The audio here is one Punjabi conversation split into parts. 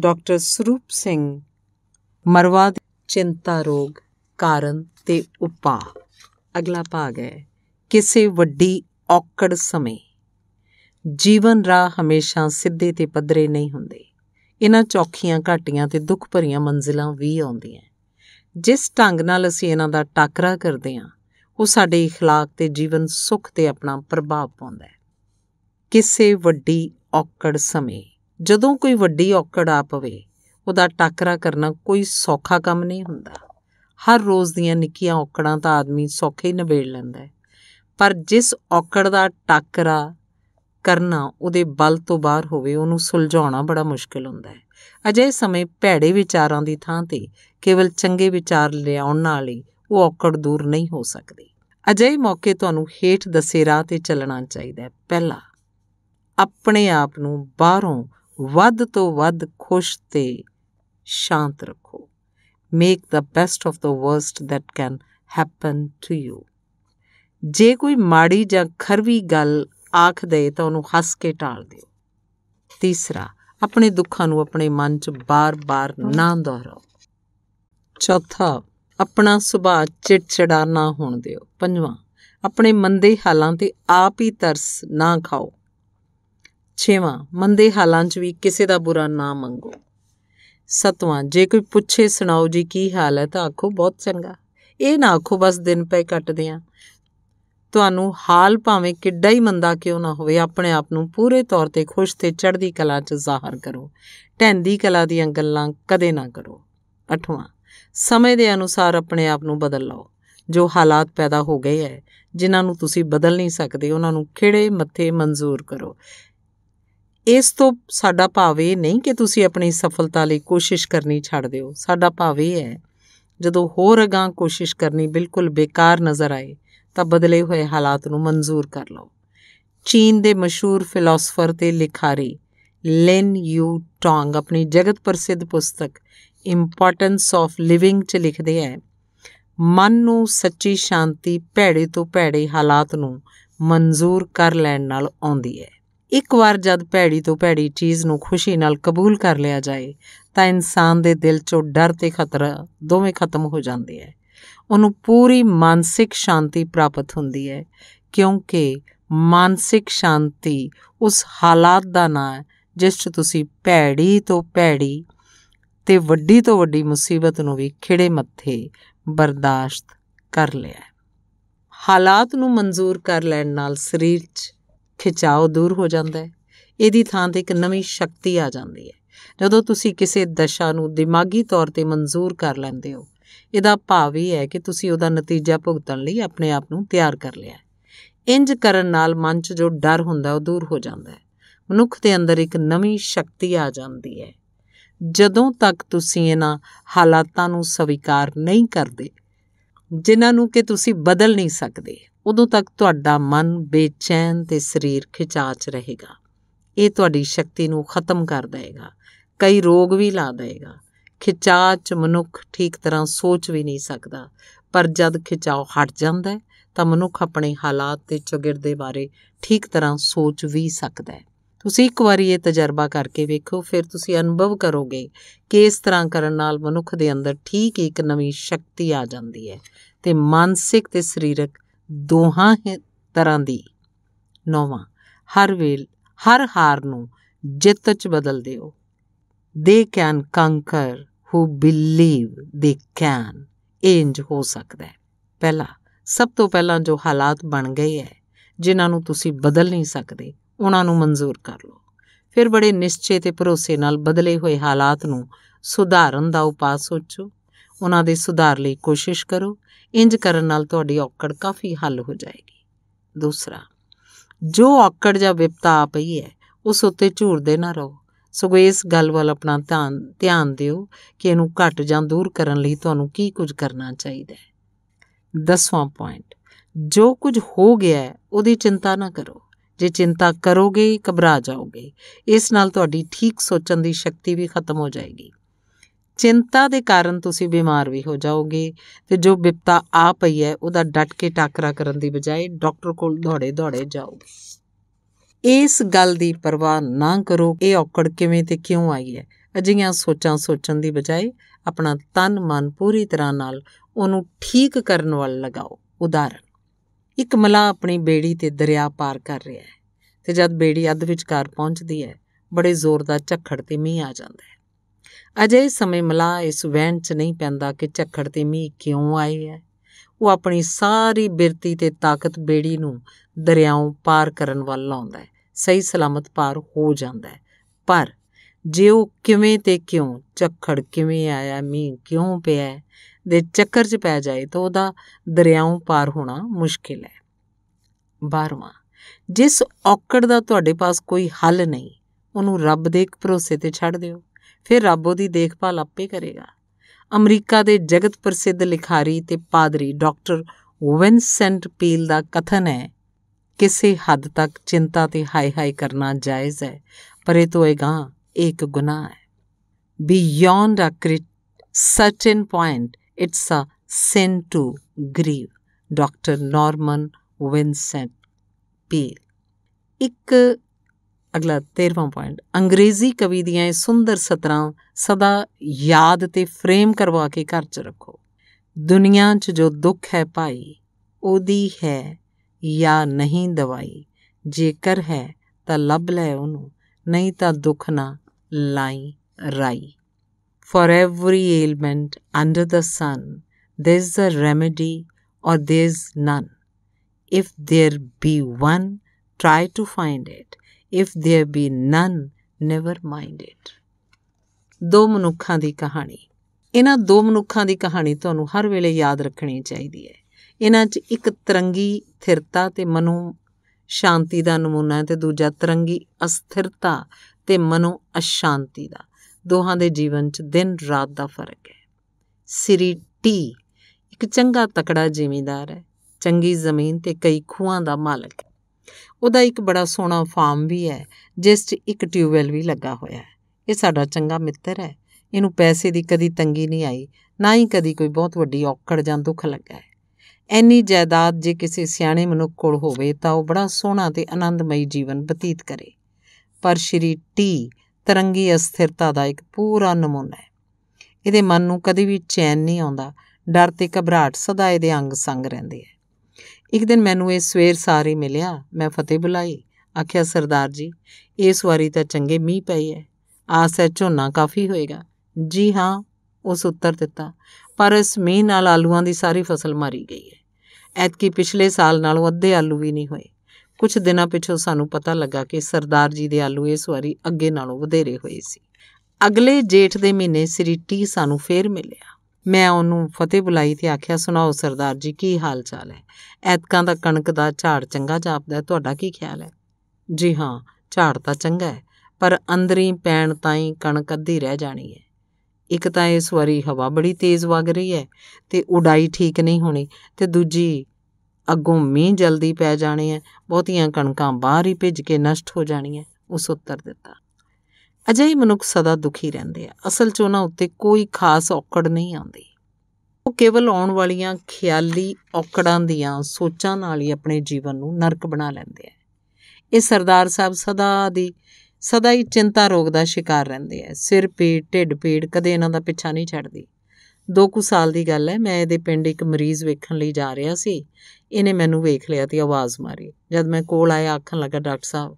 ਡਾਕਟਰ ਸਰੂਪ ਸਿੰਘ ਮਰਵਾ ਚਿੰਤਾ ਰੋਗ ਕਾਰਨ ਤੇ ਉਪਾਅ ਅਗਲਾ ਭਾਗ ਹੈ ਕਿਸੇ ਵੱਡੀ ਔਕੜ ਸਮੇਂ ਜੀਵਨ ਰਾਹ ਹਮੇਸ਼ਾ ਸਿੱਧੇ ਤੇ ਪੱਧਰੇ ਨਹੀਂ ਹੁੰਦੇ ਇਹਨਾਂ ਚੌਖੀਆਂ ਘਾਟੀਆਂ ਤੇ ਦੁੱਖ ਭਰੀਆਂ ਮੰਜ਼ਿਲਾਂ ਵੀ ਆਉਂਦੀਆਂ ਜਿਸ ਢੰਗ ਨਾਲ ਅਸੀਂ ਇਹਨਾਂ ਦਾ ਟਾਕਰਾ ਕਰਦੇ ਹਾਂ ਉਹ ਸਾਡੇ اخلاق ਤੇ ਜੀਵਨ ਸੁਖ ਤੇ ਆਪਣਾ ਪ੍ਰਭਾਵ ਪਾਉਂਦਾ ਹੈ ਕਿਸੇ ਵੱਡੀ ਔਕੜ ਸਮੇਂ ਜਦੋਂ ਕੋਈ ਵੱਡੀ ਔਕੜ ਆ ਪਵੇ ਉਹਦਾ ਟੱਕਰਾ ਕਰਨਾ ਕੋਈ ਸੌਖਾ ਕੰਮ ਨਹੀਂ ਹੁੰਦਾ ਹਰ ਰੋਜ਼ ਦੀਆਂ ਨਿੱਕੀਆਂ ਔਕੜਾਂ ਤਾਂ ਆਦਮੀ ਸੌਖੇ ਹੀ ਨਿਬੇੜ ਲੈਂਦਾ ਹੈ ਪਰ ਜਿਸ ਔਕੜ ਦਾ ਟੱਕਰਾ ਕਰਨਾ ਉਹਦੇ ਬਲ ਤੋਂ ਬਾਹਰ ਹੋਵੇ ਉਹਨੂੰ ਸੁਲਝਾਉਣਾ ਬੜਾ ਮੁਸ਼ਕਲ ਹੁੰਦਾ ਹੈ ਅਜੇ ਸਮੇਂ ਭੈੜੇ ਵਿਚਾਰਾਂ ਦੀ ਥਾਂ ਤੇ ਕੇਵਲ ਚੰਗੇ ਵਿਚਾਰ ਲਿਆਉਣ ਨਾਲ ਹੀ ਉਹ ਔਕੜ ਦੂਰ ਨਹੀਂ ਹੋ ਸਕਦੀ ਅਜੇ ਮੌਕੇ ਤੁਹਾਨੂੰ ਹੇਠ ਦੱਸੇ ਰਾਹ ਤੇ ਚੱਲਣਾ ਚਾਹੀਦਾ ਹੈ ਪਹਿਲਾ ਆਪਣੇ ਆਪ ਨੂੰ ਬਾਹਰੋਂ ਵੱਧ ਤੋਂ ਵੱਧ ਖੁਸ਼ ਤੇ ਸ਼ਾਂਤ ਰੱਖੋ make the best of the worst that can happen to you ਜੇ ਕੋਈ ਮਾੜੀ ਜਾਂ ਖਰਵੀ ਗੱਲ ਆਖ ਦੇ ਤਾਂ ਉਹਨੂੰ ਹੱਸ ਕੇ ਟਾਲ ਦਿਓ ਤੀਸਰਾ ਆਪਣੇ ਦੁੱਖਾਂ ਨੂੰ ਆਪਣੇ ਮਨ 'ਚ ਬਾਰ-ਬਾਰ ਨਾ ਦੁਹਰਾਓ ਚੌਥਾ ਆਪਣਾ ਸੁਭਾਅ ਚਿੜਚਿੜਾ ਨਾ ਹੋਣ ਦਿਓ ਪੰਜਵਾਂ ਆਪਣੇ ਮੰਦੇ ਹਾਲਾਂ ਤੇ ਆਪ ਹੀ ਤਰਸ ਨਾ ਖਾਓ ਛੇਵਾਂ ਮੰਦੇ ਹਾਲਾਂ 'ਚ ਵੀ ਕਿਸੇ ਦਾ ਬੁਰਾ ਨਾ ਮੰਗੋ ਸਤਵਾਂ ਜੇ ਕੋਈ ਪੁੱਛੇ ਸੁਣਾਓ ਜੀ ਕੀ ਹਾਲ ਹੈ ਤਾਂ ਆਖੋ ਬਹੁਤ ਚੰਗਾ ਇਹ ਨਾ ਆਖੋ ਬਸ ਦਿਨ ਪਏ ਕੱਟਦੇ ਆ ਤੁਹਾਨੂੰ ਹਾਲ ਭਾਵੇਂ ਕਿੱਡਾ ਹੀ ਮੰਦਾ ਕਿਉਂ ਨਾ ਹੋਵੇ ਆਪਣੇ ਆਪ ਨੂੰ ਪੂਰੇ ਤੌਰ ਤੇ ਖੁਸ਼ ਤੇ ਚੜ੍ਹਦੀ ਕਲਾ 'ਚ ਜ਼ਾਹਰ ਕਰੋ ਢੈਂਦੀ ਕਲਾ ਦੀਆਂ ਗੱਲਾਂ ਕਦੇ ਨਾ ਕਰੋ ਅਠਵਾਂ ਸਮੇਂ ਦੇ ਅਨੁਸਾਰ ਆਪਣੇ ਆਪ ਨੂੰ ਬਦਲ ਲਓ ਜੋ ਹਾਲਾਤ ਪੈਦਾ ਹੋ ਗਏ ਹੈ ਜਿਨ੍ਹਾਂ ਨੂੰ ਤੁਸੀਂ ਬਦਲ ਨਹੀਂ ਸਕਦੇ ਉਹਨਾਂ ਨੂੰ ਖਿਹੜੇ ਮੱਥੇ ਮਨਜ਼ੂਰ ਕਰੋ ਇਸ ਤੋਂ ਸਾਡਾ ਭਾਵ ਇਹ ਨਹੀਂ ਕਿ ਤੁਸੀਂ ਆਪਣੀ ਸਫਲਤਾ ਲਈ ਕੋਸ਼ਿਸ਼ ਕਰਨੀ ਛੱਡ ਦਿਓ ਸਾਡਾ ਭਾਵ ਇਹ ਹੈ ਜਦੋਂ ਹੋਰ ਅਗਾਹ ਕੋਸ਼ਿਸ਼ ਕਰਨੀ ਬਿਲਕੁਲ ਬੇਕਾਰ ਨਜ਼ਰ ਆਏ ਤਾਂ ਬਦਲੇ ਹੋਏ ਹਾਲਾਤ ਨੂੰ ਮਨਜ਼ੂਰ ਕਰ ਲਓ ਚੀਨ ਦੇ ਮਸ਼ਹੂਰ ਫਿਲਾਸਫਰ ਤੇ ਲਿਖਾਰੀ ਲੈਨ ਯੂ ਟੋਂਗ ਆਪਣੀ ਜਗਤ ਪ੍ਰਸਿੱਧ ਪੁਸਤਕ ਇੰਪੋਰਟੈਂਸ ਆਫ ਲਿਵਿੰਗ 'ਚ ਲਿਖਦੇ ਹੈ ਮਨ ਨੂੰ ਸੱਚੀ ਸ਼ਾਂਤੀ ਭੈੜੇ ਤੋਂ ਭੈੜੇ ਹਾਲਾਤ ਨੂੰ ਮਨਜ਼ੂਰ ਕਰ ਲੈਣ ਨਾਲ ਆਉਂਦੀ ਹੈ ਇੱਕ ਵਾਰ ਜਦ ਭੈੜੀ ਤੋਂ ਭੈੜੀ ਚੀਜ਼ ਨੂੰ ਖੁਸ਼ੀ ਨਾਲ ਕਬੂਲ ਕਰ ਲਿਆ ਜਾਏ ਤਾਂ ਇਨਸਾਨ ਦੇ ਦਿਲ 'ਚੋਂ ਡਰ ਤੇ ਖਤਰਾ ਦੋਵੇਂ ਖਤਮ ਹੋ ਜਾਂਦੇ ਐ ਉਹਨੂੰ ਪੂਰੀ ਮਾਨਸਿਕ ਸ਼ਾਂਤੀ ਪ੍ਰਾਪਤ ਹੁੰਦੀ ਹੈ ਕਿਉਂਕਿ ਮਾਨਸਿਕ ਸ਼ਾਂਤੀ ਉਸ ਹਾਲਾਤ ਦਾ ਨਾਂ ਹੈ ਜਿਸ 'ਚ ਤੁਸੀਂ ਭੈੜੀ ਤੋਂ ਭੈੜੀ ਤੇ ਵੱਡੀ ਤੋਂ ਵੱਡੀ ਮੁਸੀਬਤ ਨੂੰ ਵੀ ਖਿੜੇ ਮੱਥੇ ਬਰਦਾਸ਼ਤ ਕਰ ਲਿਆ ਹਾਲਾਤ ਨੂੰ ਮਨਜ਼ੂਰ ਕਰ ਲੈਣ ਨਾਲ ਸਰੀਰ 'ਚ ਖਿਚਾਓ ਦੂਰ ਹੋ ਜਾਂਦਾ ਹੈ ਇਹਦੀ ਥਾਂ ਤੇ ਇੱਕ ਨਵੀਂ ਸ਼ਕਤੀ ਆ ਜਾਂਦੀ ਹੈ ਜਦੋਂ ਤੁਸੀਂ ਕਿਸੇ ਦਸ਼ਾ ਨੂੰ ਦਿਮਾਗੀ ਤੌਰ ਤੇ ਮਨਜ਼ੂਰ ਕਰ ਲੈਂਦੇ ਹੋ ਇਹਦਾ ਭਾਵ ਇਹ ਹੈ ਕਿ ਤੁਸੀਂ ਉਹਦਾ ਨਤੀਜਾ ਭੁਗਤਣ ਲਈ ਆਪਣੇ ਆਪ ਨੂੰ ਤਿਆਰ ਕਰ ਲਿਆ ਹੈ ਇੰਜ ਕਰਨ ਨਾਲ ਮਨ 'ਚ ਜੋ ਡਰ ਹੁੰਦਾ ਉਹ ਦੂਰ ਹੋ ਜਾਂਦਾ ਹੈ ਮਨੁੱਖ ਦੇ ਅੰਦਰ ਇੱਕ ਨਵੀਂ ਸ਼ਕਤੀ ਆ ਜਾਂਦੀ ਹੈ ਜਦੋਂ ਤੱਕ ਤੁਸੀਂ ਇਹਨਾਂ ਹਾਲਾਤਾਂ ਨੂੰ ਸਵੀਕਾਰ ਨਹੀਂ ਕਰਦੇ ਜਿਨ੍ਹਾਂ ਨੂੰ ਕਿ ਤੁਸੀਂ ਬਦਲ ਨਹੀਂ ਸਕਦੇ ਉਦੋਂ ਤੱਕ ਤੁਹਾਡਾ ਮਨ ਬੇਚੈਨ ਤੇ ਸਰੀਰ ਖਿਚਾਚ ਰਹੇਗਾ ਇਹ ਤੁਹਾਡੀ ਸ਼ਕਤੀ ਨੂੰ ਖਤਮ ਕਰ ਦੇਵੇਗਾ ਕਈ ਰੋਗ ਵੀ ਲਾ ਦੇਗਾ ਖਿਚਾਚ ਮਨੁੱਖ ਠੀਕ ਤਰ੍ਹਾਂ ਸੋਚ ਵੀ ਨਹੀਂ ਸਕਦਾ ਪਰ ਜਦ ਖਿਚਾਓ ਹਟ ਜਾਂਦਾ ਤਾਂ ਮਨੁੱਖ ਆਪਣੇ ਹਾਲਾਤ ਤੇ ਚੁਗਿਰਦੇ ਬਾਰੇ ਠੀਕ ਤਰ੍ਹਾਂ ਸੋਚ ਵੀ ਸਕਦਾ ਹੈ ਤੁਸੀਂ ਇੱਕ ਵਾਰੀ ਇਹ ਤਜਰਬਾ ਕਰਕੇ ਵੇਖੋ ਫਿਰ ਤੁਸੀਂ ਅਨੁਭਵ ਕਰੋਗੇ ਕਿ ਇਸ ਤਰ੍ਹਾਂ ਕਰਨ ਨਾਲ ਮਨੁੱਖ ਦੇ ਅੰਦਰ ਠੀਕ ਇੱਕ ਨਵੀਂ ਸ਼ਕਤੀ ਆ ਜਾਂਦੀ ਹੈ ਤੇ ਮਾਨਸਿਕ ਤੇ ਸਰੀਰਕ ਦੋਹਾਂ ਹੀ ਤਰ੍ਹਾਂ ਦੀ ਨੌਵਾਂ ਹਰ ਵੇਲ ਹਰ ਹਾਰ ਨੂੰ ਜਿੱਤ ਚ ਬਦਲ ਦਿਓ they can conquer who believe they can ਇੰਜ ਹੋ ਸਕਦਾ ਹੈ ਪਹਿਲਾ ਸਭ ਤੋਂ ਪਹਿਲਾਂ ਜੋ ਹਾਲਾਤ ਬਣ ਗਏ ਹੈ ਜਿਨ੍ਹਾਂ ਨੂੰ ਤੁਸੀਂ ਬਦਲ ਨਹੀਂ ਸਕਦੇ ਉਹਨਾਂ ਨੂੰ ਮਨਜ਼ੂਰ ਕਰ ਲਓ ਫਿਰ ਬੜੇ ਨਿਸ਼ਚੇ ਤੇ ਭਰੋਸੇ ਨਾਲ ਬਦਲੇ ਹੋਏ ਹਾਲਾਤ ਨੂੰ ਸੁਧਾਰਨ ਦਾ ਉਪਾਅ ਸੋਚੋ ਉਹਨਾਂ ਦੇ ਸੁਧਾਰ ਲਈ ਕੋਸ਼ਿਸ਼ ਕਰੋ ਇੰਜ ਕਰਨ ਨਾਲ ਤੁਹਾਡੀ ਔਕੜ ਕਾਫੀ ਹੱਲ ਹੋ ਜਾਏਗੀ ਦੂਸਰਾ ਜੋ ਔਕੜ ਜਾਂ ਵਿਪਤਾ ਆ ਪਈ ਹੈ ਉਸ ਉੱਤੇ ਝੂਰਦੇ ਨਾ ਰਹੋ ਸਗੋਂ ਇਸ ਗੱਲ ਵੱਲ ਆਪਣਾ ਧਿਆਨ ਧਿਆਨ ਦਿਓ ਕਿ ਇਹਨੂੰ ਘਟ ਜਾਂ ਦੂਰ ਕਰਨ ਲਈ ਤੁਹਾਨੂੰ ਕੀ ਕੁਝ ਕਰਨਾ ਚਾਹੀਦਾ ਹੈ ਦਸਵਾਂ ਪੁਆਇੰਟ ਜੋ ਕੁਝ ਹੋ ਗਿਆ ਉਹਦੀ ਚਿੰਤਾ ਨਾ ਕਰੋ ਜੇ ਚਿੰਤਾ ਕਰੋਗੇ ਘਬਰਾ ਜਾਓਗੇ ਇਸ ਨਾਲ ਤੁਹਾਡੀ ਠੀਕ ਸੋਚਣ ਦੀ ਸ਼ਕਤੀ ਵੀ ਖਤਮ ਹੋ ਜਾਏਗੀ ਚਿੰਤਾ ਦੇ ਕਾਰਨ ਤੁਸੀਂ ਬਿਮਾਰ ਵੀ ਹੋ ਜਾਓਗੇ ਤੇ ਜੋ ਵਿਪਤਾ ਆ ਪਈ ਹੈ ਉਹਦਾ ਡਟ ਕੇ ਟਾਕਰਾ ਕਰਨ ਦੀ ਬਜਾਏ ਡਾਕਟਰ ਕੋਲ ਦੌੜੇ ਦੌੜੇ ਜਾਓਗੇ ਇਸ ਗੱਲ ਦੀ ਪਰਵਾਹ ਨਾ ਕਰੋ ਇਹ ਔਕੜ ਕਿਵੇਂ ਤੇ ਕਿਉਂ ਆਈ ਹੈ ਅਜਿਹੀਆਂ ਸੋਚਾਂ ਸੋਚਣ ਦੀ ਬਜਾਏ ਆਪਣਾ ਤਨ ਮਨ ਪੂਰੀ ਤਰ੍ਹਾਂ ਨਾਲ ਉਹਨੂੰ ਠੀਕ ਕਰਨ ਵੱਲ ਲਗਾਓ ਉਦਾਹਰਨ ਇੱਕ ਮਲਾ ਆਪਣੀ ਬੇੜੀ ਤੇ ਦਰਿਆ ਪਾਰ ਕਰ ਰਿਹਾ ਹੈ ਤੇ ਜਦ ਬੇੜੀ ਅੱਧ ਵਿਚਕਾਰ ਪਹੁੰਚਦੀ ਹੈ ਬੜੇ ਜ਼ੋਰ ਦਾ ਝੱਖੜ ਤੇ ਮੀਂਹ ਆ ਜਾਂਦਾ ਹੈ ਅਜੇ ਸਮੇਂ ਮਲਾ ਇਸ ਵਹਿਣ 'ਚ ਨਹੀਂ ਪੈਂਦਾ ਕਿ ਝੱਖੜ ਤੇ ਮੀਂਹ ਕਿਉਂ ਆਏ ਹੈ ਉਹ ਆਪਣੀ ਸਾਰੀ ਬਿਰਤੀ ਤੇ ਤਾਕਤ ਬੇੜੀ ਨੂੰ ਦਰਿਆਵਾਂ ਪਾਰ ਕਰਨ ਵੱਲ ਲਾਉਂਦਾ ਹੈ ਸਹੀ ਸਲਾਮਤ ਪਾਰ ਹੋ ਜਾਂਦਾ ਹੈ ਪਰ ਜੇ ਉਹ ਕਿਵੇਂ ਤੇ ਕਿਉਂ ਝੱਖੜ ਕਿਵੇਂ ਆਇਆ ਮੀਂਹ ਕਿਉਂ ਪਿਆ ਦੇ ਚੱਕਰ 'ਚ ਪੈ ਜਾਏ ਤਾਂ ਉਹਦਾ ਦਰਿਆਵਾਂ ਪਾਰ ਹੋਣਾ ਮੁਸ਼ਕਿਲ ਹੈ 12ਵਾਂ ਜਿਸ ਔਕੜ ਦਾ ਤੁਹਾਡੇ ਪਾਸ ਕੋਈ ਹੱਲ ਨਹੀਂ ਉਹਨੂੰ ਰੱਬ ਦੇ ਇੱਕ ਭਰੋਸੇ ਤੇ ਛੱਡ ਦਿਓ ਫਿਰ ਰੱਬ ਉਹਦੀ ਦੇਖਭਾਲ ਆਪੇ ਕਰੇਗਾ ਅਮਰੀਕਾ ਦੇ ਜਗਤ ਪ੍ਰਸਿੱਧ ਲਿਖਾਰੀ ਤੇ ਪਾਦਰੀ ਡਾਕਟਰ ਵਿਨਸੈਂਟ ਪੀਲ ਦਾ ਕਥਨ ਹੈ ਕਿਸੇ ਹੱਦ ਤੱਕ ਚਿੰਤਾ ਤੇ ਹਾਈ ਹਾਈ ਕਰਨਾ ਜਾਇਜ਼ ਹੈ ਪਰ ਇਹ ਤੋਂ ਏਗਾ ਇੱਕ ਗੁਨਾਹ ਹੈ beyond a certain point it's a sin to grieve doctor Norman Vincent Peale ਇੱਕ ਅਗਲਾ 13ਵਾਂ ਪੁਆਇੰਟ ਅੰਗਰੇਜ਼ੀ ਕਵੀ ਦੀਆਂ ਇਹ ਸੁੰਦਰ ਸਤਰਾਂ ਸਦਾ ਯਾਦ ਤੇ ਫਰੇਮ ਕਰਵਾ ਕੇ ਘਰ 'ਚ ਰੱਖੋ ਦੁਨੀਆ 'ਚ ਜੋ ਦੁੱਖ ਹੈ ਭਾਈ ਉਹਦੀ ਹੈ ਜਾਂ ਨਹੀਂ ਦਵਾਈ ਜੇਕਰ ਹੈ ਤਾਂ ਲੱਭ ਲੈ ਉਹਨੂੰ ਨਹੀਂ ਤਾਂ ਦੁੱਖ ਨਾ ਲਾਈ ਰਾਈ ailment under ailment sun the is a remedy or or is none if there be one try to find it if there be none never mind it ਦੋ ਮਨੁੱਖਾਂ ਦੀ ਕਹਾਣੀ ਇਹਨਾਂ ਦੋ ਮਨੁੱਖਾਂ ਦੀ ਕਹਾਣੀ ਤੁਹਾਨੂੰ ਹਰ ਵੇਲੇ ਯਾਦ ਰੱਖਣੀ ਚਾਹੀਦੀ ਹੈ ਇਹਨਾਂ 'ਚ ਇੱਕ ਤਰੰਗੀ ਥਿਰਤਾ ਤੇ ਮਨੋ ਸ਼ਾਂਤੀ ਦਾ ਨਮੂਨਾ ਹੈ ਤੇ ਦੂਜਾ ਤਰੰਗੀ ਅਸਥਿਰਤਾ ਤੇ ਮਨੋ ਅਸ਼ਾਂਤੀ ਦਾ ਦੋਹਾਂ ਦੇ ਜੀਵਨ 'ਚ ਦਿਨ ਰਾਤ ਦਾ ਫਰਕ ਹੈ ਸ੍ਰੀ ਟੀ ਇੱਕ ਚੰਗਾ ਤਕੜਾ ਜ਼ਿਮੀਂਦਾਰ ਹੈ ਚੰਗੀ ਜ਼ਮੀਨ ਤੇ ਕਈ ਖੂਹਾਂ ਦਾ ਮਾਲਕ ਹੈ ਉਹਦਾ ਇੱਕ ਬੜਾ ਸੋਹਣਾ ਫਾਰਮ ਵੀ ਹੈ ਜਿਸ 'ਚ ਇੱਕ ਟਿਊਬਵੈਲ ਵੀ ਲੱਗਾ ਹੋਇਆ ਹੈ ਇਹ ਸਾਡਾ ਚੰਗਾ ਮਿੱਤਰ ਹੈ ਇਹਨੂੰ ਪੈਸੇ ਦੀ ਕਦੀ ਤੰਗੀ ਨਹੀਂ ਆਈ ਨਾ ਹੀ ਕਦੀ ਕੋਈ ਬਹੁਤ ਵੱਡੀ ਔਕੜ ਜਾਂ ਦੁੱਖ ਲੱਗਾ ਹੈ ਐਨੀ ਜਾਇਦਾਦ ਜੇ ਕਿਸੇ ਸਿਆਣੇ ਮਨੁੱਖ ਕੋਲ ਹੋਵੇ ਤਾਂ ਉਹ ਬੜਾ ਸੋਹਣਾ ਤੇ ਆਨੰਦਮਈ ਜੀਵਨ ਬਤੀਤ ਕਰੇ ਪਰ ਸ਼੍ਰੀ ਟੀ ਤਰੰਗੀ ਅਸਥਿਰਤਾ ਦਾ ਇੱਕ ਪੂਰਾ ਨਮੂਨਾ ਹੈ ਇਹਦੇ ਮਨ ਨੂੰ ਕਦੀ ਵੀ ਚੈਨ ਨਹੀਂ ਆਉਂਦਾ ਡਰ ਤੇ ਘਬਰਾਹਟ ਸਦਾ ਇਹਦੇ ਅੰਗ ਸੰਗ ਰਹਿੰਦੇ ਹੈ ਇੱਕ ਦਿਨ ਮੈਨੂੰ ਇਹ ਸਵੇਰ ਸਾਰੇ ਮਿਲਿਆ ਮੈਂ ਫਤਿਹ ਬੁਲਾਈ ਆਖਿਆ ਸਰਦਾਰ ਜੀ ਇਸ ਵਾਰੀ ਤਾਂ ਚੰਗੇ ਮੀਂਹ ਪਈ ਹੈ ਆਸ ਐ ਝੋਨਾ ਕਾਫੀ ਹੋਏਗਾ ਜੀ ਹਾਂ ਉਸ ਉੱਤਰ ਦਿੱਤਾ ਪਰ ਇਸ ਮੀਂਹ ਨਾਲ ਆਲੂਆਂ ਦੀ ਸਾਰੀ ਫਸਲ ਮਾਰੀ ਗਈ ਹੈ ਐਤਕੀ ਪਿਛਲੇ ਸਾਲ ਨਾਲੋਂ ਅੱਧੇ ਆਲੂ ਵੀ ਨਹੀਂ ਹੋਏ ਕੁਝ ਦਿਨਾਂ ਪਿਛੋਂ ਸਾਨੂੰ ਪਤਾ ਲੱਗਾ ਕਿ ਸਰਦਾਰ ਜੀ ਦੇ ਆਲੂ ਇਸ ਵਾਰੀ ਅੱਗੇ ਨਾਲੋਂ ਵਧੇਰੇ ਹੋਏ ਸੀ ਅਗਲੇ ਜੇਠ ਦੇ ਮਹੀਨੇ ਸ੍ਰੀ ਟੀ ਸਾਨੂੰ ਫੇਰ ਮਿਲਿਆ ਮੈਂ ਉਹਨੂੰ ਫਤਿਹ ਬੁਲਾਈ ਤੇ ਆਖਿਆ ਸੁਣਾਓ ਸਰਦਾਰ ਜੀ ਕੀ ਹਾਲ ਚਾਲ ਹੈ ਐਤਕਾਂ ਦਾ ਕਣਕ ਦਾ ਝਾੜ ਚੰਗਾ ਜਾਪਦਾ ਹੈ ਤੁਹਾਡਾ ਕੀ ਖਿਆਲ ਹੈ ਜੀ ਹਾਂ ਝਾੜ ਤਾਂ ਚੰਗਾ ਹੈ ਪਰ ਅੰਦਰੀ ਪੈਣ ਹੀ ਕਣਕ ਅੱਧੀ ਰਹਿ ਜਾਣੀ ਹੈ ਇੱਕ ਤਾਂ ਇਸ ਵਾਰੀ ਹਵਾ ਬੜੀ ਤੇਜ਼ ਵਗ ਰਹੀ ਹੈ ਤੇ ਉਡਾਈ ਠੀਕ ਨਹੀਂ ਹੋਣੀ ਤੇ ਦੂਜੀ ਅੱਗੋਂ ਮੀਂਹ ਜਲਦੀ ਪੈ ਜਾਣੇ ਹੈ ਬਹੁਤੀਆਂ ਕਣਕਾਂ ਬਾਹਰ ਹੀ ਭਿੱਜ ਕੇ ਨਸ਼ਟ ਹੋ ਜਾਣੀਆਂ ਉਸ ਉੱਤਰ ਦਿੱਤਾ ਅਜਿਹੇ ਮਨੁੱਖ ਸਦਾ ਦੁਖੀ ਰਹਿੰਦੇ ਆ ਅਸਲ 'ਚ ਉਹਨਾਂ ਉੱਤੇ ਕੋਈ ਖਾਸ ਔਕੜ ਨਹੀਂ ਆਉਂਦੀ ਉਹ ਕੇਵਲ ਆਉਣ ਵਾਲੀਆਂ ਖਿਆਲੀ ਔਕੜਾਂ ਦੀਆਂ ਸੋਚਾਂ ਨਾਲ ਹੀ ਆਪਣੇ ਜੀਵਨ ਨੂੰ ਨਰਕ ਬਣਾ ਲੈਂਦੇ ਆ ਇਹ ਸਰਦਾਰ ਸਾਹਿਬ ਸਦਾ ਦੀ ਸਦਾ ਹੀ ਚਿੰਤਾ ਰੋਗ ਦਾ ਸ਼ਿਕਾਰ ਰਹਿੰਦੇ ਆ ਸਿਰ ਪੀੜ ਢਿੱਡ ਪੀੜ ਕਦੇ ਇਹਨਾਂ ਦਾ ਪਿੱਛਾ ਨਹੀਂ ਛੱਡਦੀ ਦੋ ਕੁ ਸਾਲ ਦੀ ਗੱਲ ਹੈ ਮੈਂ ਇਹਦੇ ਪਿੰਡ ਇੱਕ ਮਰੀਜ਼ ਵੇਖਣ ਲਈ ਜਾ ਰਿਹਾ ਸੀ ਇਹਨੇ ਮੈਨੂੰ ਵੇਖ ਲਿਆ ਤੇ ਆਵਾਜ਼ ਮਾਰੀ ਜਦ ਮੈਂ ਕੋਲ ਆਇਆ ਆਖਣ ਲੱਗਾ ਡਾਕਟਰ ਸਾਹਿਬ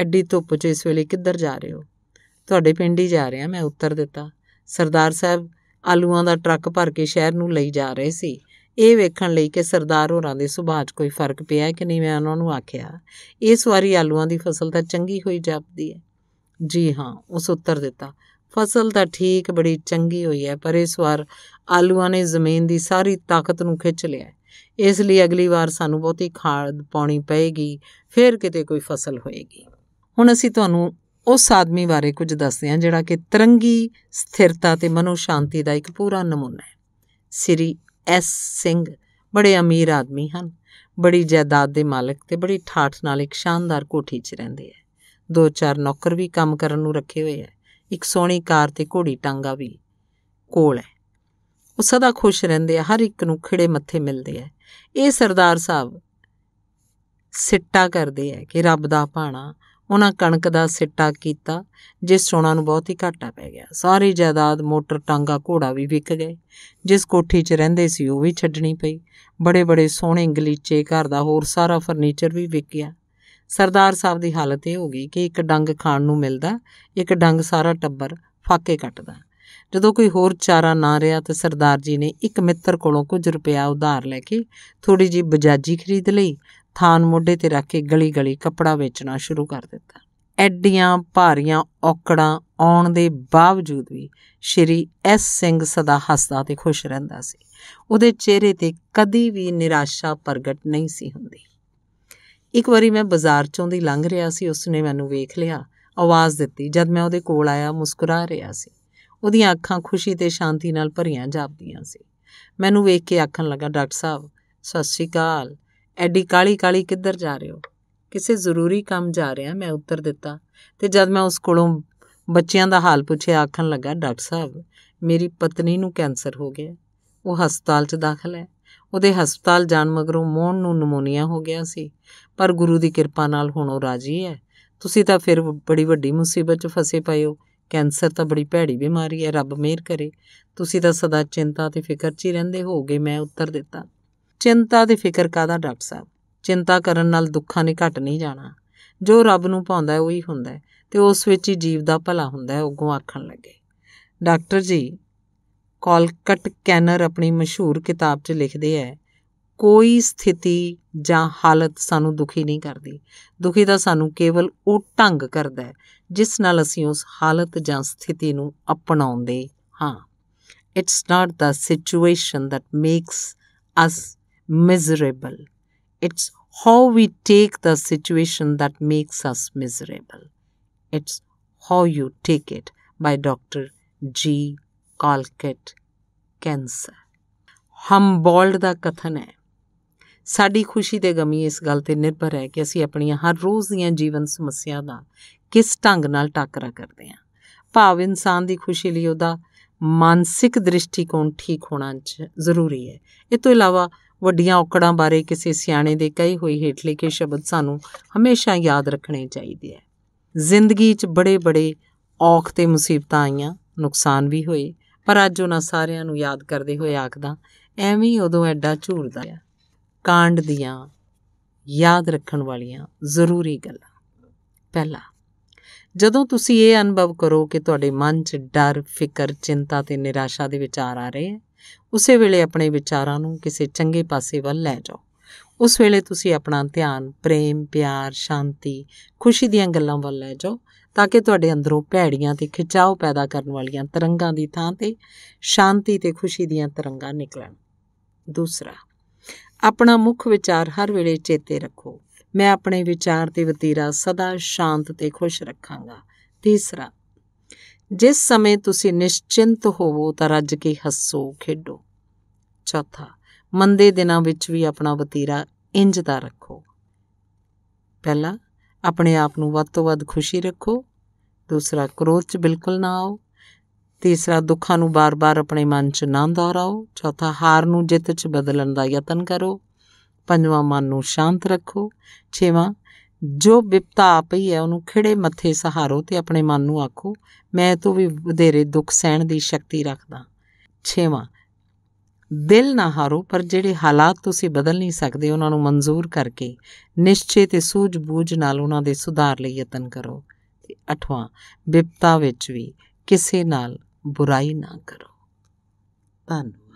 ਐਡੀ ਧੁੱਪ 'ਚ ਇਸ ਵੇਲੇ ਕਿੱਧਰ ਜਾ ਰਹੇ ਹੋ ਤੁਹਾਡੇ ਪਿੰਡ ਹੀ ਜਾ ਰਿਹਾ ਮੈਂ ਉੱਤਰ ਦਿੱਤਾ ਸਰਦਾਰ ਸਾਹਿਬ ਆਲੂਆਂ ਦਾ ਟਰੱਕ ਭਰ ਕੇ ਸ਼ਹਿਰ ਨੂੰ ਲਈ ਜਾ ਰਹੇ ਸੀ ਇਹ ਵੇਖਣ ਲਈ ਕਿ ਸਰਦਾਰ ਹੋਰਾਂ ਦੇ ਸੁਭਾਅ 'ਚ ਕੋਈ ਫਰਕ ਪਿਆ ਹੈ ਕਿ ਨਹੀਂ ਮੈਂ ਉਹਨਾਂ ਨੂੰ ਆਖਿਆ ਇਸ ਵਾਰੀ ਆਲੂਆਂ ਦੀ ਫਸਲ ਤਾਂ ਚੰਗੀ ਹੋਈ ਜਾਪਦੀ ਹੈ ਜੀ ਹਾਂ ਉਸ ਉੱਤਰ ਦਿੱਤਾ ਫਸਲ ਤਾਂ ਠੀਕ ਬੜੀ ਚੰਗੀ ਹੋਈ ਹੈ ਪਰ ਇਸ ਵਾਰ ਆਲੂਆਂ ਨੇ ਜ਼ਮੀਨ ਦੀ ਸਾਰੀ ਤਾਕਤ ਨੂੰ ਖਿੱਚ ਲਿਆ ਇਸ ਲਈ ਅਗਲੀ ਵਾਰ ਸਾਨੂੰ ਬਹੁਤੀ ਖਾਦ ਪਾਉਣੀ ਪਏਗੀ ਫਿਰ ਕਿਤੇ ਕੋਈ ਫਸਲ ਹੋਏਗੀ ਹੁਣ ਅਸੀਂ ਤੁਹਾਨੂੰ ਉਸ ਆਦਮੀ ਬਾਰੇ ਕੁਝ ਦੱਸਦੇ ਹਾਂ ਜਿਹੜਾ ਕਿ ਤਰੰਗੀ ਸਥਿਰਤਾ ਤੇ ਮਨੋ ਸ਼ਾਂਤੀ ਦਾ ਇੱਕ ਪੂਰਾ ਨਮੂਨਾ ਹੈ ਸ੍ਰੀ ਐਸ ਸਿੰਘ ਬੜੇ ਅਮੀਰ ਆਦਮੀ ਹਨ ਬੜੀ ਜਾਇਦਾਦ ਦੇ ਮਾਲਕ ਤੇ ਬੜੀ ਠਾਠ ਨਾਲ ਇੱਕ ਸ਼ਾਨਦਾਰ ਕੋਠੀ 'ਚ ਰਹਿੰਦੇ ਐ ਦੋ ਚਾਰ ਨੌਕਰ ਵੀ ਕੰਮ ਕਰਨ ਨੂੰ ਰੱਖੇ ਹੋਏ ਐ ਇੱਕ ਸੋਹਣੀ ਕਾਰ ਤੇ ਘੋੜੀ ਟਾਂਗਾ ਵੀ ਕੋਲ ਐ ਉਹ ਸਦਾ ਖੁਸ਼ ਰਹਿੰਦੇ ਆ ਹਰ ਇੱਕ ਨੂੰ ਖਿੜੇ ਮੱਥੇ ਮਿਲਦੇ ਐ ਇਹ ਸਰਦਾਰ ਸਾਹਿਬ ਸਿੱਟਾ ਕਰਦੇ ਐ ਕਿ ਰੱਬ ਦਾ ਭਾਣਾ ਉਹਨਾਂ ਕਣਕ ਦਾ ਸਿੱਟਾ ਕੀਤਾ ਜਿਸ ਸੋਨਾ ਨੂੰ ਬਹੁਤ ਹੀ ਘਾਟਾ ਪੈ ਗਿਆ ਸਾਰੀ ਜਾਇਦਾਦ ਮੋਟਰ ਟਾਂਗਾ ਘੋੜਾ ਵੀ ਵਿਕ ਗਏ ਜਿਸ ਕੋਠੀ 'ਚ ਰਹਿੰਦੇ ਸੀ ਉਹ ਵੀ ਛੱਡਣੀ ਪਈ ਬੜੇ ਬੜੇ ਸੋਹਣੇ ਗਲੀਚੇ ਘਰ ਦਾ ਹੋਰ ਸਾਰਾ ਫਰਨੀਚਰ ਵੀ ਵਿਕ ਗਿਆ ਸਰਦਾਰ ਸਾਹਿਬ ਦੀ ਹਾਲਤ ਇਹ ਹੋ ਗਈ ਕਿ ਇੱਕ ਡੰਗ ਖਾਣ ਨੂੰ ਮਿਲਦਾ ਇੱਕ ਡੰਗ ਸਾਰਾ ਟੱਬਰ ਫਾਕੇ ਕੱਟਦਾ ਜਦੋਂ ਕੋਈ ਹੋਰ ਚਾਰਾ ਨਾ ਰਿਹਾ ਤਾਂ ਸਰਦਾਰ ਜੀ ਨੇ ਇੱਕ ਮਿੱਤਰ ਕੋਲੋਂ ਕੁਝ ਰੁਪਿਆ ਉਧਾਰ ਲੈ ਕੇ ਥੋੜੀ ਜੀ ਬਜਾਜੀ ਖਰੀਦ ਲਈ ਥਾਨ ਮੋਢੇ ਤੇ ਰੱਖ ਕੇ ਗਲੀ-ਗਲੀ ਕੱਪੜਾ ਵੇਚਣਾ ਸ਼ੁਰੂ ਕਰ ਦਿੱਤਾ ਐਡੀਆਂ ਭਾਰੀਆਂ ਔਕੜਾਂ ਆਉਣ ਦੇ ਬਾਵਜੂਦ ਵੀ ਸ਼੍ਰੀ ਐਸ ਸਿੰਘ ਸਦਾ ਹੱਸਦਾ ਤੇ ਖੁਸ਼ ਰਹਿੰਦਾ ਸੀ ਉਹਦੇ ਚਿਹਰੇ ਤੇ ਕਦੀ ਵੀ ਨਿਰਾਸ਼ਾ ਪ੍ਰਗਟ ਨਹੀਂ ਸੀ ਹੁੰਦੀ ਇੱਕ ਵਾਰੀ ਮੈਂ ਬਾਜ਼ਾਰ ਚੋਂ ਦੀ ਲੰਘ ਰਿਹਾ ਸੀ ਉਸਨੇ ਮੈਨੂੰ ਵੇਖ ਲਿਆ ਆਵਾਜ਼ ਦਿੱਤੀ ਜਦ ਮੈਂ ਉਹਦੇ ਕੋਲ ਆਇਆ ਮੁਸਕਰਾ ਰਿਹਾ ਸੀ ਉਹਦੀਆਂ ਅੱਖਾਂ ਖੁਸ਼ੀ ਤੇ ਸ਼ਾਂਤੀ ਨਾਲ ਭਰੀਆਂ ਜਾਪਦੀਆਂ ਸੀ ਮੈਨੂੰ ਵੇਖ ਕੇ ਆਖਣ ਲੱਗਾ ਡਾਕਟਰ ਸਾਹਿਬ ਸਤਿ ਸ਼੍ਰੀ ਅਕਾਲ ਐਡੀ ਕਾਲੀ ਕਾਲੀ ਕਿੱਧਰ ਜਾ ਰਹੇ ਹੋ ਕਿਸੇ ਜ਼ਰੂਰੀ ਕੰਮ ਜਾ ਰਿਹਾ ਮੈਂ ਉੱਤਰ ਦਿੱਤਾ ਤੇ ਜਦ ਮੈਂ ਉਸ ਕੋਲੋਂ ਬੱਚਿਆਂ ਦਾ ਹਾਲ ਪੁੱਛਿਆ ਆਖਣ ਲੱਗਾ ਡਾਕਟਰ ਸਾਹਿਬ ਮੇਰੀ ਪਤਨੀ ਨੂੰ ਕੈਂਸਰ ਹੋ ਗਿਆ ਉਹ ਹਸਪਤਾਲ 'ਚ ਦਾਖਲ ਹੈ ਉਹਦੇ ਹਸਪਤਾਲ ਜਾਣ ਮਗਰੋਂ ਮੋਹਨ ਨੂੰ ਨਮੋਨੀਆ ਹੋ ਗਿਆ ਸੀ ਪਰ ਗੁਰੂ ਦੀ ਕਿਰਪਾ ਨਾਲ ਹੁਣ ਉਹ ਰਾਜੀ ਹੈ ਤੁਸੀਂ ਤਾਂ ਫਿਰ ਬੜੀ ਵੱਡੀ ਮੁਸੀਬਤ 'ਚ ਫਸੇ ਪਏ ਹੋ ਕੈਂਸਰ ਤਾਂ ਬੜੀ ਭੈੜੀ ਬਿਮਾਰੀ ਹੈ ਰੱਬ ਮਿਹਰ ਕਰੇ ਤੁਸੀਂ ਤਾਂ ਸਦਾ ਚਿੰਤਾ ਤੇ ਫਿਕਰ 'ਚ ਹੀ ਰਹਿੰਦੇ ਹੋਗੇ ਮੈਂ ਉੱਤਰ ਦਿੱਤਾ ਚਿੰਤਾ ਦੇ ਫਿਕਰ ਕਾਦਾ ਡਾਕਟਰ ਸਾਹਿਬ ਚਿੰਤਾ ਕਰਨ ਨਾਲ ਦੁੱਖਾਂ ਨੇ ਘਟ ਨਹੀਂ ਜਾਣਾ ਜੋ ਰੱਬ ਨੂੰ ਪਾਉਂਦਾ ਹੈ ਉਹੀ ਹੁੰਦਾ ਹੈ ਤੇ ਉਸ ਵਿੱਚ ਹੀ ਜੀਵ ਦਾ ਭਲਾ ਹੁੰਦਾ ਹੈ ਉਗੋਂ ਆਖਣ ਲੱਗੇ ਡਾਕਟਰ ਜੀ ਕੋਲਕਟ ਕੈਨਰ ਆਪਣੀ ਮਸ਼ਹੂਰ ਕਿਤਾਬ 'ਚ ਲਿਖਦੇ ਹੈ ਕੋਈ ਸਥਿਤੀ ਜਾਂ ਹਾਲਤ ਸਾਨੂੰ ਦੁਖੀ ਨਹੀਂ ਕਰਦੀ ਦੁਖੀ ਤਾਂ ਸਾਨੂੰ ਕੇਵਲ ਉਹ ਢੰਗ ਕਰਦਾ ਹੈ ਜਿਸ ਨਾਲ ਅਸੀਂ ਉਸ ਹਾਲਤ ਜਾਂ ਸਥਿਤੀ ਨੂੰ ਅਪਣਾਉਂਦੇ ਹਾਂ it's not the situation that makes us miserable. It's how we take the situation that makes us miserable. It's how you take it by Dr. G. Calcutt Cancer. Humboldt ਦਾ ਕਥਨ ਹੈ ਸਾਡੀ ਖੁਸ਼ੀ ਤੇ ਗਮੀ ਇਸ ਗੱਲ ਤੇ ਨਿਰਭਰ ਹੈ ਕਿ ਅਸੀਂ ਆਪਣੀਆਂ ਹਰ ਰੋਜ਼ ਦੀਆਂ ਜੀਵਨ ਸਮੱਸਿਆਵਾਂ ਦਾ ਕਿਸ ਢੰਗ ਨਾਲ ਟੱਕਰਾ ਕਰਦੇ ਹਾਂ ਭਾਵ ਇਨਸਾਨ ਮਾਨਸਿਕ ਦ੍ਰਿਸ਼ਟੀਕੋਣ ਠੀਕ ਹੋਣਾ ਜ਼ਰੂਰੀ ਹੈ ਇਸ ਤੋਂ ਇਲਾਵਾ ਵੱਡੀਆਂ ਔਕੜਾਂ ਬਾਰੇ ਕਿਸੇ ਸਿਆਣੇ ਦੇ ਕਹੀ ਹੋਈ ਹੇਠ ਲਿਖੇ ਸ਼ਬਦ ਸਾਨੂੰ ਹਮੇਸ਼ਾ ਯਾਦ ਰੱਖਣੇ ਚਾਹੀਦੇ ਹੈ ਜ਼ਿੰਦਗੀ 'ਚ ਬੜੇ-ਬੜੇ ਔਖ ਤੇ ਮੁਸੀਬਤਾਂ ਆਈਆਂ ਨੁਕਸਾਨ ਵੀ ਹੋਏ ਪਰ ਅੱਜ ਉਹਨਾਂ ਸਾਰਿਆਂ ਨੂੰ ਯਾਦ ਕਰਦੇ ਹੋਏ ਆਖਦਾ ਐਵੇਂ ਉਦੋਂ ਐਡਾ ਝੂਰਦਾ ਆ ਕਾਂਡ ਦੀਆਂ ਯਾਦ ਰੱਖਣ ਵਾਲੀਆਂ ਜ਼ਰੂਰੀ ਗੱਲਾਂ ਪਹਿਲਾ ਜਦੋਂ ਤੁਸੀਂ ਇਹ ਅਨੁਭਵ ਕਰੋ ਕਿ ਤੁਹਾਡੇ ਮਨ 'ਚ ਡਰ, ਫਿਕਰ, ਚਿੰਤਾ ਤੇ ਨਿਰਾਸ਼ਾ ਦੇ ਵਿਚਾਰ ਆ ਰਹੇ ਹਨ ਉਸੇ ਵੇਲੇ ਆਪਣੇ ਵਿਚਾਰਾਂ ਨੂੰ ਕਿਸੇ ਚੰਗੇ ਪਾਸੇ ਵੱਲ ਲੈ ਜਾਓ ਉਸ ਵੇਲੇ ਤੁਸੀਂ ਆਪਣਾ ਧਿਆਨ ਪ੍ਰੇਮ, ਪਿਆਰ, ਸ਼ਾਂਤੀ, ਖੁਸ਼ੀ ਦੀਆਂ ਗੱਲਾਂ ਵੱਲ ਲੈ ਜਾਓ ਤਾਂ ਕਿ ਤੁਹਾਡੇ ਅੰਦਰੋਂ ਭੈੜੀਆਂ ਤੇ ਖਿਚਾਓ ਪੈਦਾ ਕਰਨ ਵਾਲੀਆਂ ਤਰੰਗਾਂ ਦੀ ਥਾਂ ਤੇ ਸ਼ਾਂਤੀ ਤੇ ਖੁਸ਼ੀ ਦੀਆਂ ਤਰੰਗਾਂ ਨਿਕਲਣ ਦੂਸਰਾ ਆਪਣਾ ਮੁੱਖ ਵਿਚਾਰ ਹਰ ਵੇਲੇ ਚੇਤੇ ਰੱਖੋ ਮੈਂ ਆਪਣੇ ਵਿਚਾਰ ਤੇ ਵਤੀਰਾ ਸਦਾ ਸ਼ਾਂਤ ਤੇ ਖੁਸ਼ ਰੱਖਾਂਗਾ ਤੀਸਰਾ ਜਿਸ ਸਮੇਂ ਤੁਸੀਂ ਨਿਸ਼ਚਿੰਤ ਹੋਵੋ ਤਾਂ ਰੱਜ ਕੇ ਹੱਸੋ ਖੇਡੋ ਚੌਥਾ ਮੰਦੇ ਦਿਨਾਂ ਵਿੱਚ ਵੀ ਆਪਣਾ ਵਤੀਰਾ ਇੰਜ ਦਾ ਰੱਖੋ ਪਹਿਲਾ ਆਪਣੇ ਆਪ ਨੂੰ ਵੱਧ ਤੋਂ ਵੱਧ ਖੁਸ਼ੀ ਰੱਖੋ ਦੂਸਰਾ ਕ੍ਰੋਧ 'ਚ ਬਿਲਕੁਲ ਨਾ ਆਓ ਤੀਸਰਾ ਦੁੱਖਾਂ ਨੂੰ ਬਾਰ-ਬਾਰ ਆਪਣੇ ਮਨ 'ਚ ਨਾ ਦੁਹਰਾਓ ਚੌਥਾ ਹਾਰ ਨੂੰ ਜਿੱਤ 'ਚ ਬਦਲਣ ਦਾ ਯਤਨ ਕਰੋ ਪੰਜਵਾਂ ਮਨ ਨੂੰ ਸ਼ਾਂਤ ਰੱਖੋ ਛੇਵਾਂ ਜੋ ਵਿਪਤਾ ਆ ਪਈ ਹੈ ਉਹਨੂੰ ਖਿਹੜੇ ਮੱਥੇ ਸਹਾਰੋ ਤੇ ਆਪਣੇ ਮਨ ਨੂੰ ਆਖੋ ਮੈਂ ਤੋਂ ਵੀ ਵਧੇਰੇ ਦੁੱਖ ਸਹਿਣ ਦੀ ਸ਼ਕਤੀ ਰੱਖਦਾ ਛੇਵਾਂ ਦਿਲ ਨਾ ਹਾਰੋ ਪਰ ਜਿਹੜੇ ਹਾਲਾਤ ਤੁਸੀਂ ਬਦਲ ਨਹੀਂ ਸਕਦੇ ਉਹਨਾਂ ਨੂੰ ਮਨਜ਼ੂਰ ਕਰਕੇ ਨਿਸ਼ਚੇ ਤੇ ਸੂਝ-ਬੂਝ ਨਾਲ ਉਹਨਾਂ ਦੇ ਸੁਧਾਰ ਲਈ ਯਤਨ ਕਰੋ ਤੇ ਅਠਵਾਂ ਵਿਪਤਾ ਵਿੱਚ ਵੀ ਕਿਸੇ ਨਾਲ ਬੁਰਾਈ ਨਾ ਕਰੋ ਧੰਨਵਾਦ